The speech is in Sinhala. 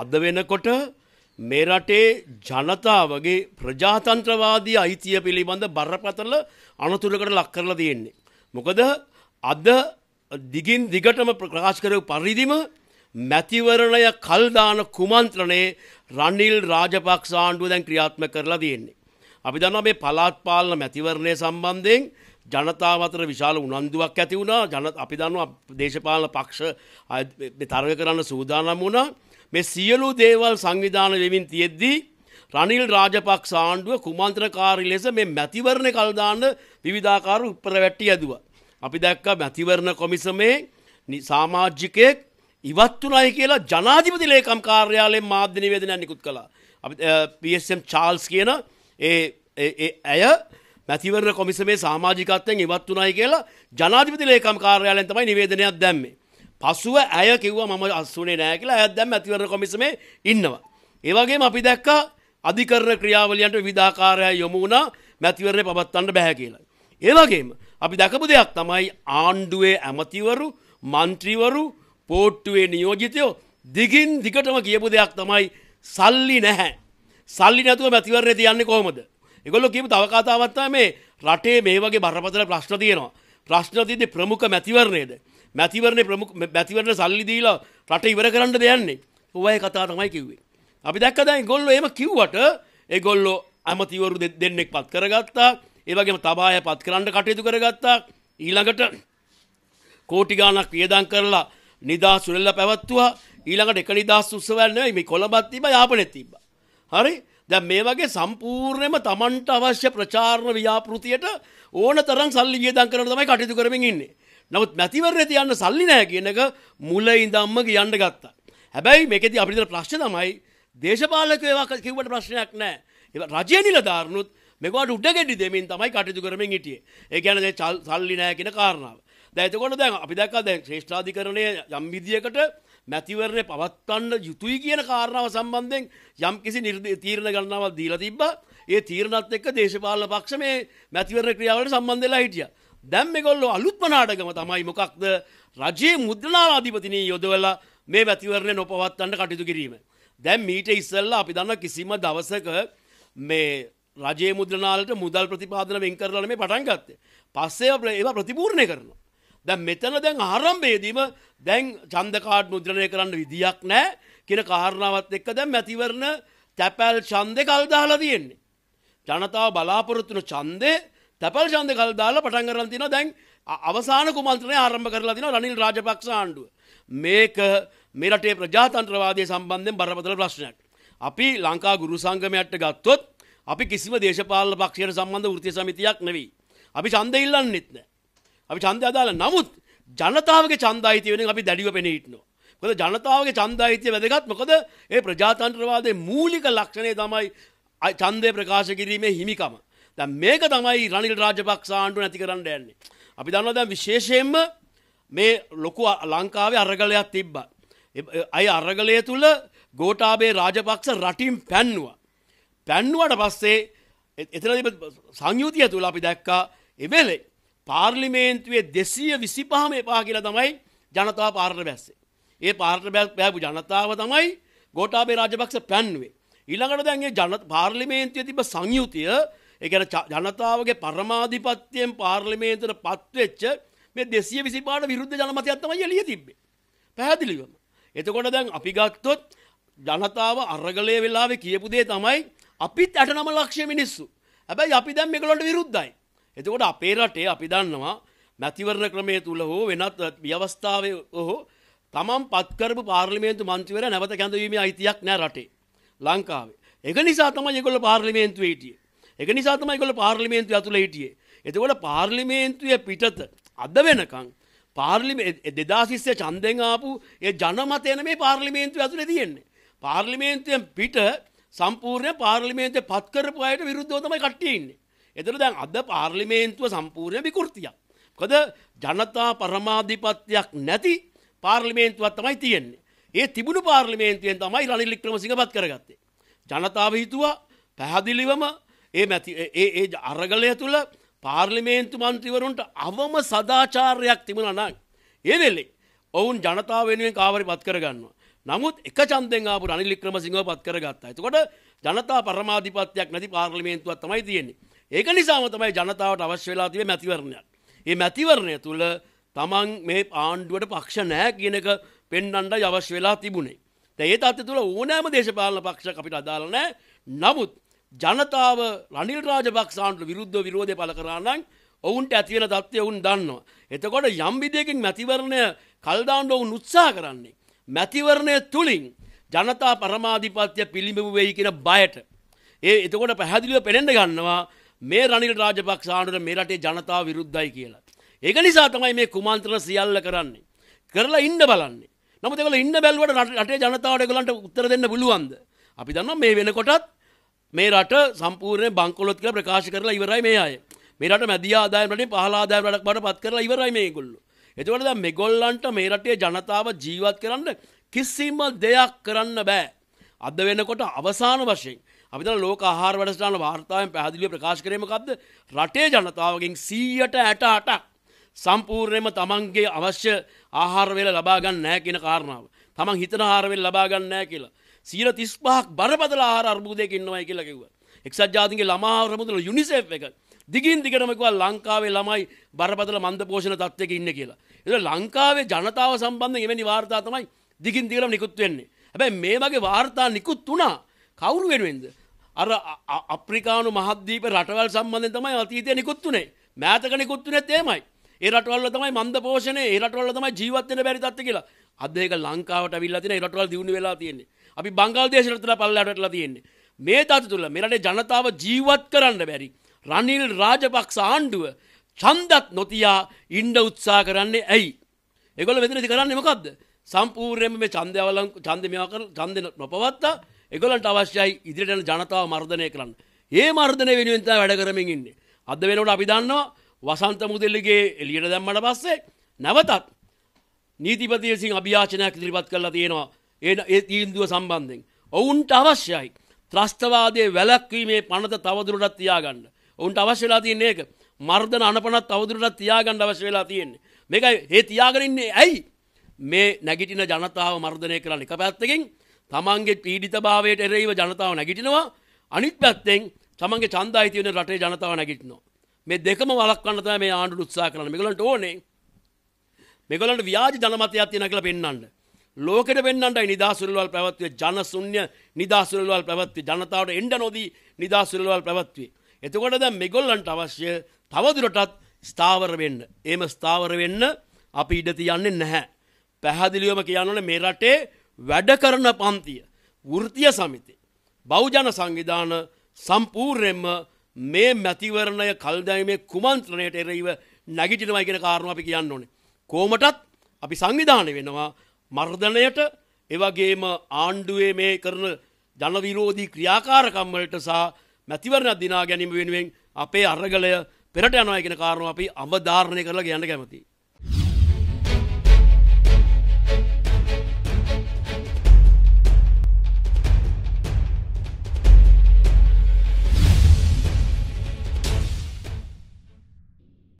අද වෙනකොට මේ රටේ ජනතාවගේ ප්‍රජාතන්ත්‍රවාදී අයිතිය පිළිබඳ බරපතල අනතුරකට ලක් කරලා තියෙන්නේ. මොකද අද දිගින් දිගටම ප්‍රකාශ කරව පරිදිම මැතිවරණය කල්දාන කුමන්ත්‍රණය රනිල් රාජපක්ෂ ආණ්ඩුව දැන් ක්‍රියාත්මක කරලා තියෙන්නේ. අපි දන්නවා මේ පළාත් පාලන මැතිවරණය සම්බන්ධයෙන් ජනතාව අතර විශාල උනන්දුවක් ඇති වුණා. ජන අපි දන්නවා දේශපාලන පක්ෂ තරග කරන්න සූදානම් වුණා. මේ සියලු දේවල් සංවිධාන වෙමින් තියෙද්දී රනිල් රාජපක්ෂ ආණ්ඩුව කුමන්ත්‍රකාරී ලෙස මේ මැතිවරණ කල්දාන්න විවිධාකාර උපරවැට්ටි ඇදුවා. අපි දැක්කා මැතිවරණ කොමිසමේ සාමාජිකයෙක් ඉවත් වුණයි කියලා ජනාධිපති ලේකම් කාර්යාලයෙන් මාධ්‍ය නිවේදනයක් නිකුත් කළා. අපි PSM චාල්ස් කියන ඒ ඇය මැතිවරණ කොමිසමේ සාමාජිකත්වයෙන් ඉවත් වුණයි කියලා ජනාධිපති ලේකම් කාර්යාලයෙන් තමයි නිවේදනයක් දැම්මේ. පසුව ඇය කිව්ව මම අස්සුනේ නෑ කියලා ඇත් දැම් ඇතිවර කොමිසමේ ඉන්නවා. ඒවගේ අපි දැක්ක අධිකරණ ක්‍රියාවලියන්ට විධාකාරය යොමු වුණා මැතිවරණය පවත්වන්න බැහැ කියලා. ඒවගේම අපි දැකපු දෙයක් තමයි ආණ්ඩුවේ ඇමතිවරු මන්ත්‍රීවරු පෝට්ටුවේ නියෝජිතයෝ දිගින් දිකටම කියපු දෙයක් තමයි සල්ලි නැහැ. සල්ලි නැතුව මැතිවරණය තියන්නේ කොහොමද. එකොල්ලො කියපු තවකාතාවත්තා මේ රටේ මේ වගේ බරපතල ප්‍රශ්න තියෙනවා. ප්‍රශ්න තියද ප්‍රමුඛ මැතිවරණයද. මැතිවරණ ප්‍රමුඛ මැතිවරණ සල්ලි දීලා රට ඉවර කරන්න දෙයන්නේ ඔය කතා තමයි කිව්වේ අපි දැක්කදයි ගොල්ලෝ එහෙම කිව්වට ඒගොල්ලෝ ඇමතිවරු දෙන්නෙක් පත් කරගත්තා ඒවගේම තබාය පත් කරන්න කටයුතු කරගත්තා ඊළඟට කෝටිගානක් වියදන් කරලා නිදා සුරල්ල පැවත්තුවා ඊළඟට එක නිදහස් උත්සවන්නේ මේ කොළඹත් තිබ්බා යාපනයේත් තිබ්බා හරි දැන් මේ වගේ සම්පූර්ණයෙන්ම Tamanට අවශ්‍ය ප්‍රචාරණ ව්‍යාපෘතියට ඕන තරම් සල්ලි වියදම් කරන තමයි කටයුතු කරමින් ඉන්නේ නමුත් මැතිවරයට යන්න සල්ලි නෑ කියනක මුල ඉඳම්ම කියන්න ගත්තා. හැබැයි මේකෙති අපිට ප්‍රශ්න තමයි දේශපාලකයවා කිව්වට ප්‍රශ්නයක් නෑ. ඒ රජය නිලධාරනුත් මෙකට උඩගෙඩි දෙමින් තමයි කටයුතු කරමින් හිටියේ. ඒ කියන්නේ දැන් සල්ලි නෑ කියන කාරණාව. දැන් එතකොට දැන් අපි දැක්කා දැන් ශ්‍රේෂ්ඨාධිකරණය යම් විදියකට මැතිවරණය පවත්වන්න යුතුයි කියන කාරණාව සම්බන්ධයෙන් යම් කිසි තීරණ ගණනාවක් දීලා තිබ්බා. ඒ තීරණත් එක්ක දේශපාලන පක්ෂ මේ මැතිවරණ ක්‍රියාවලට සම්බන්ධ වෙලා හිටියා. දැම් මෙගොල්ලෝ අලුත්ම නාටකම තමයි මොකක්ද රජයේ මුද්‍රණාධිපතිනී යොදවලා මේ වැතිවරණය නොපවත්වන්න කටයුතු කිරීම. දැන් මීට ඉස්සල්ලා අපි දන්න කිසිම දවසක මේ රජයේ මුද්‍රණාලට මුදල් ප්‍රතිපාදන වෙන් කරලා මේ පටන් ගත්තේ. පස්සේ ඒවා ප්‍රතිපූර්ණය කරනවා. දැන් මෙතන දැන් ආරම්භයේදීම දැන් ඡන්ද කාඩ් මුද්‍රණය කරන්න විදියක් නැහැ කියන කාරණාවත් එක්ක දැන් මැතිවරණ තැපැල් ඡන්දේ කල් දාලා තියෙන්නේ. ජනතාව බලාපොරොත්තු වෙන ඡන්දේ තැපල් ශන්ද කල් දාලා පටන් කරලා තිනවා දැන් අවසාන කුමන්ත්‍රණය ආරම්භ කරලා තිනවා රනිල් රාජපක්ෂ ආණ්ඩුව. මේක මේ රටේ ප්‍රජාතන්ත්‍රවාදය සම්බන්ධයෙන් බරපතල ප්‍රශ්නයක්. අපි ලංකා ගුරු සංගමයට ගත්තොත් අපි කිසිම දේශපාලන පක්ෂයට සම්බන්ධ වෘත්තීය සමිතියක් නෙවෙයි. අපි ඡන්දය ඉල්ලන්නෙත් නෑ. අපි ඡන්දය අදාළ නමුත් ජනතාවගේ ඡන්දයිතිය වෙනින් අපි දැඩිව පෙනී හිටිනවා. මොකද ජනතාවගේ ඡන්දයිතිය වැදගත්. මොකද ඒ ප්‍රජාතන්ත්‍රවාදයේ මූලික ලක්ෂණය තමයි ඡන්දය ප්‍රකාශ කිරීමේ හිමිකම. දැන් මේක තමයි රනිල් රාජපක්ෂ ආණ්ඩුව නැති කරන්න යන්නේ. අපි දන්නවා දැන් විශේෂයෙන්ම මේ ලොකු ලංකාවේ අරගලයක් තිබ්බා. අය අරගලය තුල ගෝඨාභය රාජපක්ෂ රටින් පැන්නුවා. පැන්නුවට පස්සේ එතනදී සංයුතිය තුල අපි දැක්කා එවෙලේ පාර්ලිමේන්තුවේ 225 එපා කියලා තමයි ජනතාව පාරට බැස්සේ. ඒ පාර්ට බෑපු ජනතාව තමයි ගෝටාබේ රාජපක්ෂ පැන්වේ. ඊළඟට දැන්ගේ ජන පාර්ලිමේන්තිය තිබ සංයුතිය එකන ජනතාවගේ පරමාධිපත්තියෙන් පාර්ලිමේන්තන පත්වෙච්ච මේ දෙසිය විසිපාට විරුද්ධ ජනමතයත්තමයි එලිය තිබ්බේ. පැහැදිලිවම. එතකොට දැන් අපි ගත්තොත් ජනතාව අරගලය වෙලාවෙ කියපු දේ තමයි අපිත් ඇටනම ලක්ෂය මිනිස්සු. හැබැයි අපි දැම් එකලොට විරුද්ධයි. එතකොට අපේ රටේ අපි දන්නවා මැතිවරණ ක්‍රමය තුළ හෝ වෙනත් ව්‍යවස්ථාවය ඔහෝ තමන් පත්කරපු පාර්ලිමේන්තු මන්තිවර නැවත කැඳවීම අයිතියක් නෑ රටේ ලංකාවේ. එක නිසා තම යෙකොල පාර්ලිමේන්තුවේටියේ. එක නිසා තමයි ඒගොල්ලෝ පාර්ලිමේන්තුවේ ඇතුළේ හිටියේ. එතකොට පාර්ලිමේන්තුවේ පිටත අද වෙනකන් පාර්ලිමේ 2020 ඡන්දෙන් ආපු ඒ ජනමතයන මේ පාර්ලිමේන්තුවේ ඇතුළේ තියෙන්නේ. පාර්ලිමේන්තුවෙන් පිට සම්පූර්ණ පාර්ලිමේන්තුවේ පත් කරපු අයට විරුද්ධව තමයි කට්ටිය ඉන්නේ. එතන දැන් අද පාර්ලිමේන්තුව සම්පූර්ණ විකෘතියක්. මොකද ජනතා පරමාධිපත්‍යයක් නැති පාර්ලිමේන්තුවක් තමයි තියෙන්නේ. ඒ තිබුණු පාර්ලිමේන්තුවෙන් තමයි රනිල් වික්‍රමසිංහ පත් කරගත්තේ. ජනතාව හිතුවා පැහැදිලිවම ඒ මැති ඒ අරගලය තුළ පාර්ලිමේන්තු මන්ත්‍රීවරුන්ට අවම සදාචාරයක් තිබුණනං. ඒවෙල්ලෙ ඔවුන් ජනතාව වෙනුවෙන් කාවරි පත් කරගන්නවා. නමුත් එක චන්දෙන් ආපු අනිල් වික්‍රමසිංහව පත් කරගත්තා. එතකොට ජනතා පරමාධිපත්‍යයක් නැති පාර්ලිමේන්තුවක් තමයි තියෙන්නේ. ඒක නිසාම තමයි ජනතාවට අවශ්‍ය වෙලා තියෙන්නේ මැතිවරණයක්. මේ මැතිවරණය තුල තමන් මේ ආණ්ඩුවට පක්ෂ නැහැ කියන එක පෙන්වන්නයි අවශ්‍ය වෙලා තිබුණේ. දැන් ඒ තත්ත්වය තුල ඕනෑම දේශපාලන පක්ෂයක් අපිට අදාළ නැහැ. නමුත් ජනතාව රනිල් රාජපක්ෂාන්ට විරුද්ධ විරෝධය පල කරන්න ඔවුන්ට ඇතිවෙන තත්වය ඔවුන් දන්නවා. එතකොට යම් විදියකින් මැතිවරණය කල්දාන්ඩ ඔවුන් උත්සා කරන්නේ. මැතිවරණය තුළින් ජනතා පරමාධිපත්‍ය පිළිඹ වෙයි කියෙන බයට. ඒ එතකොට පැහැදිලිව පෙනෙන්ඩ ගන්නවා මේ රනිල් රාජපක්ෂාන්ට මේරටේ ජනතාව විරුද්ධයි කියලා. ඒක නිසා තමයි මේ කුමන්ත්‍රණ සියල්ල කරන්නේ. කරලා ඉන්න බලන්නේ. නමුත් ඒගොල්ලෝ ඉන්න බැලුවට රටේ ජනතාවට ඒගොල්ලන්ට උත්තර දෙන්න පුළුවන්ද? අපි දන්නවා මේ වෙනකොටත් මේ රට සම්පූර්ණ බංකොලොත් කියලා ප්‍රකාශ කරලා ඉවරයි මේ අය. මේ රට මැදිය ආදායම් රටේ පහළ ආදායම් රටක් බවට පත් කරලා ඉවරයි මේගොල්ලෝ. එතකොට දැන් මේගොල්ලන්ට මේ රටේ ජනතාව ජීවත් කරන්න කිසිම දෙයක් කරන්න බෑ. අද වෙනකොට අවසාන වශයෙන් අපි දැන් ලෝක ආහාර වැඩසටහන වාර්තාවෙන් පැහැදිලිව ප්‍රකාශ කරේ මොකද්ද? රටේ ජනතාවගෙන් 100%ට සම්පූර්ණයෙන්ම තමන්ගේ අවශ්‍ය ආහාර වේල ලබා ගන්න නැහැ කියන කාරණාව. තමන් හිතන ආහාර වේල ලබා ගන්න නැහැ කියලා. සීර තිස්පහක් බරපතල ආහාර අර්බුදයක ඉන්නවයි කියලා කිව්වා. එක්සත් ජාතීන්ගේ ළමා අර්බුදවල UNICEF එක දිගින් දිගටම කිව්වා ලංකාවේ ළමයි බරපතල මන්ද පෝෂණ තත්ත්වයක ඉන්නේ කියලා. ඒක ලංකාවේ ජනතාව සම්බන්ධයෙන් එවැනි වාර්තා තමයි දිගින් දිගටම නිකුත් වෙන්නේ. හැබැයි මේ වගේ වාර්තා නිකුත් වුණා කවුරු වෙනුවෙන්ද? අර අප්‍රිකානු මහද්දීප රටවල් සම්බන්ධයෙන් තමයි අතීතය නිකුත් වුණේ. මෑතක නිකුත් වුණේත් එහෙමයි. ඒ රටවල තමයි මන්ද පෝෂණය, ඒ රටවල තමයි ජීවත් වෙන්න බැරි තත්ත්ව කියලා. අද ඒක ලංකාවට අවිල්ලා තියෙන ඒ රටවල් දිනුන වෙලා තියෙන්නේ. අපි බංගල්දේශනතල පල්ලටලා තියෙන්නේ මේ තතු තුළ මෙරටේ ජනතාව ජීවත් කරන්න බැරි. රනිල් රාජපක්ෂ ආණ්ඩුව චන්දත් නොතියා ඉන්ඩ උත්සා කරන්නේ ඇයි. එකොල වෙදනති කරන්නේ මොකක්ද. සම්පූර්යම මේ චන්දයවලං චන්දමයා කර චන්දන නොපවත්තා එකොලන්ට අවශ්‍යයි ඉදිරිටන ජනතාව මර්ධනය කරන්න. ඒ මර්ධනය වෙනුවෙන්ත වැඩ කරමින් ඉන්නේ. අද වෙනට අපි දන්නවා වසන්ත මුදෙල්ලිගේ එලියට දැම්මට පස්සේ නැවතත් නීතිපතිය සිං අභ්‍යාචනයක් ඉදිරිපත් කරලා තියෙනවා ඒ තීන්දුව සම්බන්ධයෙන්. ඔවුන්ට අවශ්‍යයි. ත්‍රස්තවාදයේ වැලැක්වීමේ පනත තවදුරටත් තියාගන්න. ඔවුන්ට අවශ්‍යලා තියන ඒක මර්ධන අනපනත් තවදුරටත් තියාගන්න අවශ්‍ය වෙලා තියෙන්නේ. මේකයි ඒ තියාගනින්නේ ඇයි මේ නැගිටින ජනතාව මර්ධනය කරන්න එක පැත්තකින් තමන්ගේ පීඩිත භාවයට එරෙහිව ජනතාව නැගිටිනවා අනිත් පැත්තෙන් තමන්ගේ චන්දායිති වෙන රටේ ජනතාව නැගිටිනවා. මේ දෙකම වළක්වන්න තමයි මේ ආණ්ඩුව උත්සාහ කරන්නේ. මේගොල්ලන්ට ඕනේ මේගොල්ලන්ට ව්‍යාජ ජනමතයක් තියෙන කියලා පෙන්වන්න. ලෝකෙට වෙන්නටයි නිදහසුරල්වල් පැවත්වේ ජනසුන්්‍ය නිදහසුරල්වල් පැවත්වේ ජනතාවට එන්ඩ නොදී නිදහසුරල්වල් පැවත්වේ. එතකොට දැ මෙගොල්ලන්ට අවශ්‍ය තවදුරටත් ස්ථාවර වෙන්න. ඒම ස්ථාවර වෙන්න අපි ඉඩ තියන්නේ නැහැ. පැහැදිලියොම කියන්නන මේ රටේ වැඩ කරන පන්තිය. වෘතිය සමිති. බෞජන සංවිධාන සම්පූර්යෙන්ම මේ මැතිවරණය කල්දැීමේ කුමන්ත්‍රණයට එරයිව නැගිටිනවයි කියෙන කාරණ අපි කියන්න ඕනේ. කෝමටත් අපි සංවිධානය වෙනවා මර්ධනයට එවගේම ආණ්ඩුවේ මේ කරන ජනවිරෝධී ක්‍රියාකාරකම්වලට සහ මැතිවරණ දිනා ගැනීම වෙනුවෙන් අපේ අරගලය පෙරට යනවා කියන කාරණාව අපි අමධාරණය කරලා යන්න කැමතියි.